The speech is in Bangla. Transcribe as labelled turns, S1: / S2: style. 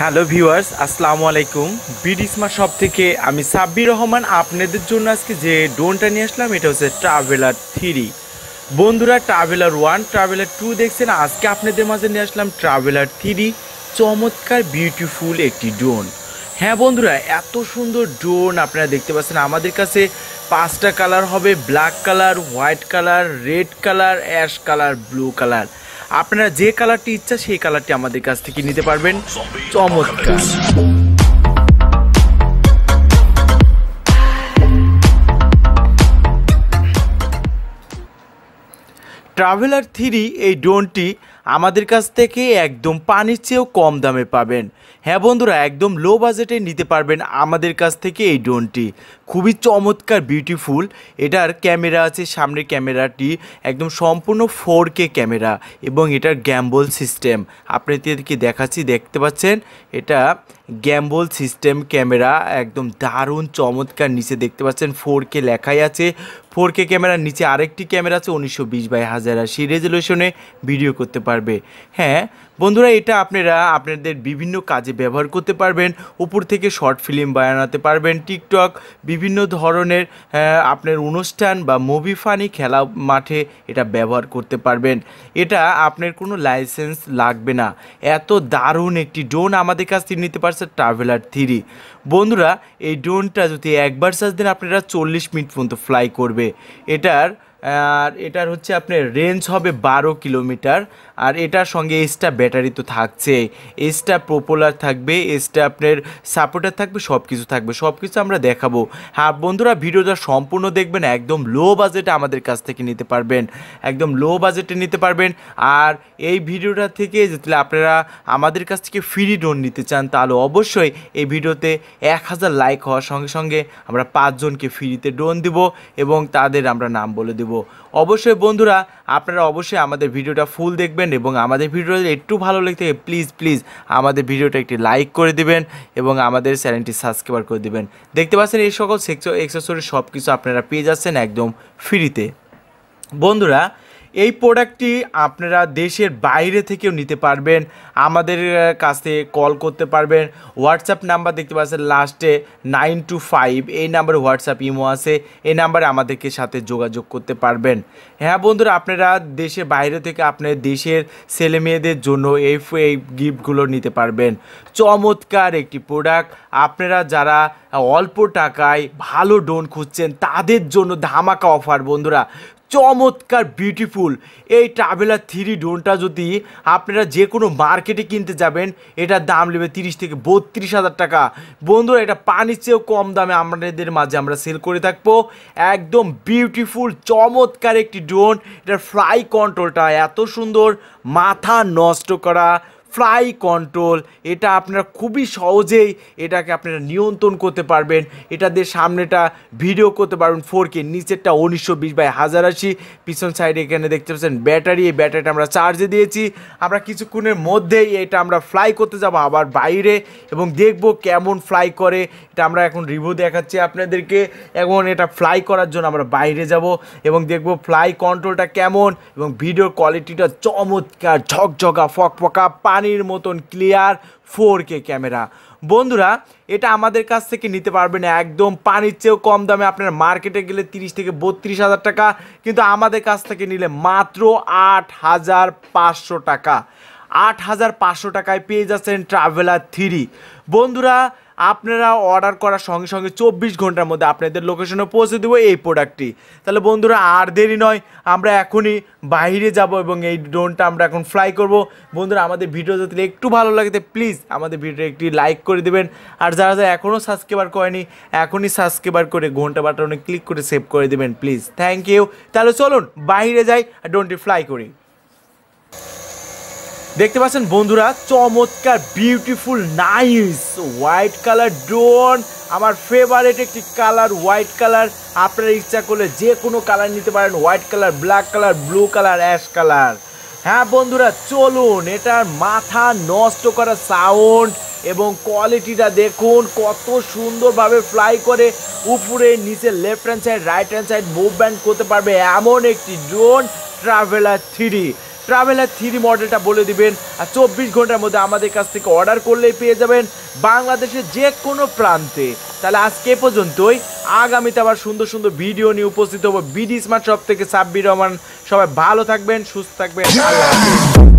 S1: হ্যালো ভিউয়ার্স আসসালামু আলাইকুম বিডিসমা শপ থেকে আমি সাব্বির রহমান আপনাদের জন্য আজকে যে ড্রোনটা নিয়ে আসলাম এটা হচ্ছে ট্রাভেলার থ্রি বন্ধুরা ট্রাভেলার ওয়ান ট্রাভেলার টু দেখছেন আজকে আপনাদের মাঝে নিয়ে আসলাম ট্রাভেলার থ্রি চমৎকার বিউটিফুল একটি ড্রোন হ্যাঁ বন্ধুরা এত সুন্দর ড্রোন আপনারা দেখতে পাচ্ছেন আমাদের কাছে পাঁচটা কালার হবে black colour white colour red colour ash colour blue colour আপনারা যে কালারটি ইচ্ছা সেই কালারটি আমাদের কাছ থেকে নিতে পারবেন চমৎকার ট্রাভেলার থ্রি এই ড্রোনটি আমাদের কাছ থেকে একদম পানির চেয়েও কম দামে পাবেন হ্যাঁ বন্ধুরা একদম লো বাজেটে নিতে পারবেন আমাদের কাছ থেকে এই ড্রোনটি খুবই চমৎকার বিউটিফুল এটার ক্যামেরা আছে সামনে ক্যামেরাটি একদম সম্পূর্ণ ফোর কে ক্যামেরা এবং এটার গ্যাম্বল সিস্টেম আপনাদেরকে দেখাচ্ছি দেখতে পাচ্ছেন এটা গ্যাম্বল সিস্টেম ক্যামেরা একদম দারুণ চমৎকার নিচে দেখতে পাচ্ছেন ফোর কে লেখাই আছে ফোর কে ক্যামেরার নিচে আরেকটি ক্যামেরা আছে উনিশশো বিশ বাই হাজার আশি রেজলেশনে ভিডিও করতে পারেন পারবে হ্যাঁ বন্ধুরা এটা আপনারা আপনাদের বিভিন্ন কাজে ব্যবহার করতে পারবেন উপর থেকে শর্ট ফিল্ম বানাতে পারবেন টিকটক বিভিন্ন ধরনের আপনার অনুষ্ঠান বা মুভি ফানি খেলা মাঠে এটা ব্যবহার করতে পারবেন এটা আপনার কোনো লাইসেন্স লাগবে না এত দারুণ একটি ড্রোন আমাদের কাছ থেকে নিতে পারছে ট্রাভেলার থ্রি বন্ধুরা এই ড্রোনটা যদি একবার সাজ দিন আপনারা চল্লিশ মিনিট পর্যন্ত ফ্লাই করবে এটার আর এটার হচ্ছে আপনার রেঞ্জ হবে বারো কিলোমিটার আর এটার সঙ্গে এক্সট্রা ব্যাটারি তো থাকছে এক্সট্রা প্রোপোলার থাকবে এক্সট্রা আপনার সাপোর্টার থাকবে সব কিছু থাকবে সব কিছু আমরা দেখাবো হ্যাঁ বন্ধুরা ভিডিওটা সম্পূর্ণ দেখবেন একদম লো বাজেটে আমাদের কাছ থেকে নিতে পারবেন একদম লো বাজেটে নিতে পারবেন আর এই ভিডিওটা থেকে যদি আপনারা আমাদের কাছ থেকে ফ্রি ডোন নিতে চান তাহলে অবশ্যই এই ভিডিওতে এক হাজার লাইক হওয়ার সঙ্গে সঙ্গে আমরা পাঁচজনকে ফ্রিতে ডোন দিব এবং তাদের আমরা নাম বলে দেবো অবশ্যই বন্ধুরা আপনারা অবশ্যই আমাদের ভিডিওটা ফুল দেখবেন এবং আমাদের ভিডিও একটু ভালো থাকে প্লিজ প্লিজ আমাদের ভিডিওটা একটি লাইক করে দিবেন এবং আমাদের চ্যানেলটি সাবস্ক্রাইব করে দিবেন দেখতে পাচ্ছেন এই সকল সেক্স এক্সেসরি সব কিছু আপনারা পেয়ে যাচ্ছেন একদম ফ্রিতে বন্ধুরা এই প্রোডাক্টটি আপনারা দেশের বাইরে থেকেও নিতে পারবেন আমাদের কাছে কল করতে পারবেন হোয়াটসঅ্যাপ নাম্বার দেখতে পাচ্ছেন লাস্টে নাইন টু ফাইভ এই নাম্বার হোয়াটসঅ্যাপ ইমো আছে এই নাম্বারে আমাদেরকে সাথে যোগাযোগ করতে পারবেন হ্যাঁ বন্ধুরা আপনারা দেশের বাইরে থেকে আপনার দেশের ছেলে মেয়েদের জন্য এই এই গিফটগুলো নিতে পারবেন চমৎকার একটি প্রোডাক্ট আপনারা যারা অল্প টাকায় ভালো ডোন খুঁজছেন তাদের জন্য ধামাকা অফার বন্ধুরা চমৎকার বিউটিফুল এই ট্রাভেলার থ্রি ড্রোনটা যদি আপনারা যে কোনো মার্কেটে কিনতে যাবেন এটার দাম নেবে তিরিশ থেকে বত্রিশ হাজার টাকা বন্ধুরা এটা পানির চেয়েও কম দামে আমাদের মাঝে আমরা সেল করে থাকবো একদম বিউটিফুল চমৎকার একটি ড্রোন এটার ফ্লাই কন্ট্রোলটা এত সুন্দর মাথা নষ্ট করা ফ্লাই কন্ট্রোল এটা আপনারা খুবই সহজেই এটাকে আপনারা নিয়ন্ত্রণ করতে পারবেন এটা দিয়ে সামনেটা ভিডিও করতে পারবেন ফোর কে নিচেরটা উনিশশো বিশ বাই হাজার আশি পিছন সাইডে এখানে দেখতে পাচ্ছেন ব্যাটারি এই ব্যাটারিটা আমরা চার্জে দিয়েছি আমরা কিছুক্ষণের মধ্যেই এটা আমরা ফ্লাই করতে যাব আবার বাইরে এবং দেখব কেমন ফ্লাই করে এটা আমরা এখন রিভিউ দেখাচ্ছি আপনাদেরকে এখন এটা ফ্লাই করার জন্য আমরা বাইরে যাব এবং দেখব ফ্লাই কন্ট্রোলটা কেমন এবং ভিডিওর কোয়ালিটিটা চমৎকার ঝকঝকা ফকফকা পানি পানির মতন ক্লিয়ার ফোর কে ক্যামেরা বন্ধুরা এটা আমাদের কাছ থেকে নিতে পারবেন একদম পানির চেয়েও কম দামে আপনার মার্কেটে গেলে তিরিশ থেকে বত্রিশ হাজার টাকা কিন্তু আমাদের কাছ থেকে নিলে মাত্র আট হাজার পাঁচশো টাকা আট হাজার পাঁচশো টাকায় পেয়ে যাচ্ছেন ট্রাভেলার থ্রি বন্ধুরা আপনারা অর্ডার করার সঙ্গে সঙ্গে চব্বিশ ঘন্টার মধ্যে আপনাদের লোকেশনে পৌঁছে দেবো এই প্রোডাক্টটি তাহলে বন্ধুরা আর দেরি নয় আমরা এখনই বাইরে যাব এবং এই ড্রোনটা আমরা এখন ফ্লাই করব বন্ধুরা আমাদের ভিডিও যাতে একটু ভালো লাগে প্লিজ আমাদের ভিডিও একটি লাইক করে দেবেন আর যারা যারা এখনও সাবস্ক্রাইবার করেনি এখনই সাবস্ক্রাইবার করে ঘন্টা বাটনে ক্লিক করে সেভ করে দেবেন প্লিজ থ্যাংক ইউ তাহলে চলুন বাইরে যাই আর ড্রোনটি ফ্লাই করি দেখতে পাচ্ছেন বন্ধুরা চমৎকার beautiful nice white colour drone আমার ফেভারেট একটি কালার হোয়াইট কালার আপনারা ইচ্ছা করলে যে কোনো কালার নিতে পারেন white colour black colour blue colour ash colour হ্যাঁ বন্ধুরা চলুন এটার মাথা নষ্ট করা সাউন্ড এবং কোয়ালিটিটা দেখুন কত সুন্দরভাবে ফ্লাই করে উপরে নিচে left hand side right hand side movement করতে পারবে এমন একটি drone traveller three traveller three মডেলটা বলে দিবেন আর চব্বিশ ঘন্টার মধ্যে আমাদের কাছ থেকে অর্ডার করলেই পেয়ে যাবেন বাংলাদেশের যে কোনো প্রান্তে তাহলে আজকে পর্যন্তই আগামীতে আবার সুন্দর সুন্দর ভিডিও নিয়ে উপস্থিত হবো বিডি স্মার্ট শপ থেকে সাব্বির রহমান সবাই ভালো থাকবেন সুস্থ থাকবেন আল্লাহ